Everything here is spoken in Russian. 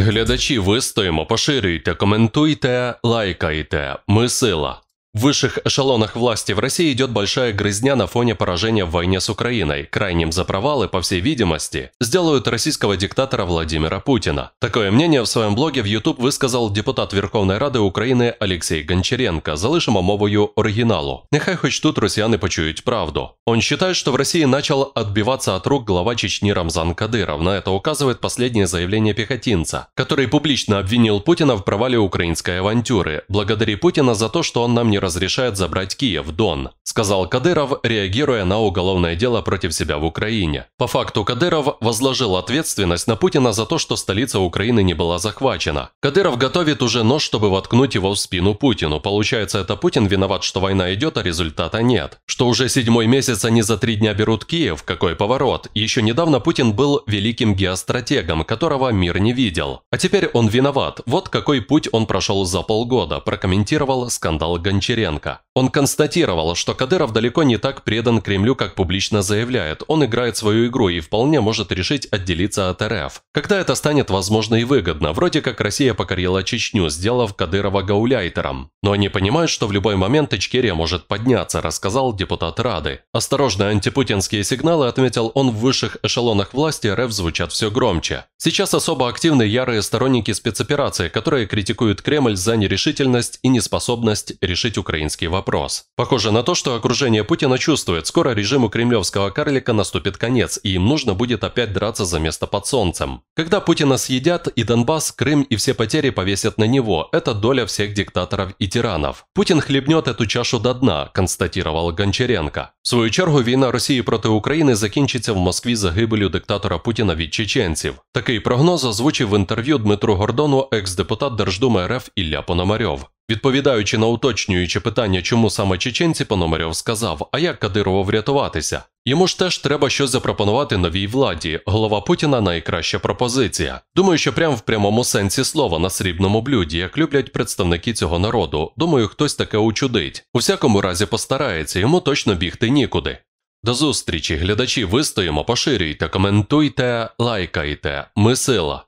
Глядачі, ви стоїмо, поширюйте, коментуйте, лайкайте. Ми сила. В высших эшелонах власти в России идет большая грызня на фоне поражения в войне с Украиной. Крайним за провалы, по всей видимости, сделают российского диктатора Владимира Путина. Такое мнение в своем блоге в YouTube высказал депутат Верховной Рады Украины Алексей Гончаренко, залишимо мовою оригиналу. Нехай хоть тут росіяни почують правду. Он считает, что в России начал отбиваться от рук глава Чечни Рамзан Кадыров. На это указывает последнее заявление пехотинца, который публично обвинил Путина в провале украинской авантюры. Благодари Путина за то, что он нам не не разрешает забрать Киев, Дон», сказал Кадыров, реагируя на уголовное дело против себя в Украине. По факту Кадыров возложил ответственность на Путина за то, что столица Украины не была захвачена. Кадыров готовит уже нож, чтобы воткнуть его в спину Путину. Получается, это Путин виноват, что война идет, а результата нет. Что уже седьмой месяц они за три дня берут Киев, какой поворот. Еще недавно Путин был великим геостратегом, которого мир не видел. А теперь он виноват. Вот какой путь он прошел за полгода, прокомментировал скандал Гончарова. Кучеренко. Он констатировал, что Кадыров далеко не так предан Кремлю, как публично заявляет. Он играет свою игру и вполне может решить отделиться от РФ. Когда это станет возможно и выгодно, вроде как Россия покорила Чечню, сделав Кадырова гауляйтером. Но они понимают, что в любой момент Ичкерия может подняться, рассказал депутат Рады. Осторожные антипутинские сигналы, отметил он, в высших эшелонах власти РФ звучат все громче. Сейчас особо активны ярые сторонники спецоперации, которые критикуют Кремль за нерешительность и неспособность решить решить украинский вопрос. Похоже на то, что окружение Путина чувствует, скоро режиму кремлевского карлика наступит конец, и им нужно будет опять драться за место под солнцем. Когда Путина съедят, и Донбасс, Крым и все потери повесят на него, это доля всех диктаторов и тиранов. Путин хлебнет эту чашу до дна, констатировал Гончаренко. В свою чергу война России против Украины закінчиться в Москві загибелю диктатора Путина від чеченців. Такий прогноз озвучив в интервью Дмитру Гордону экс депутат Держдумы РФ Илья Пономарев. Відповідаючи на уточнююче питання, чому саме чеченці Пономарьов сказав, а як Кадирову врятуватися? Йому ж теж треба щось запропонувати новій владі. Голова Путіна найкраща пропозиція. Думаю, що прямо в прямому сенсі слова на срібному блюді, як люблять представники цього народу. Думаю, хтось таке учудить. У всякому разі постарається, йому точно бігти нікуди. До зустрічі, глядачі, вистоїмо, поширюйте, коментуйте, лайкайте. Ми сила.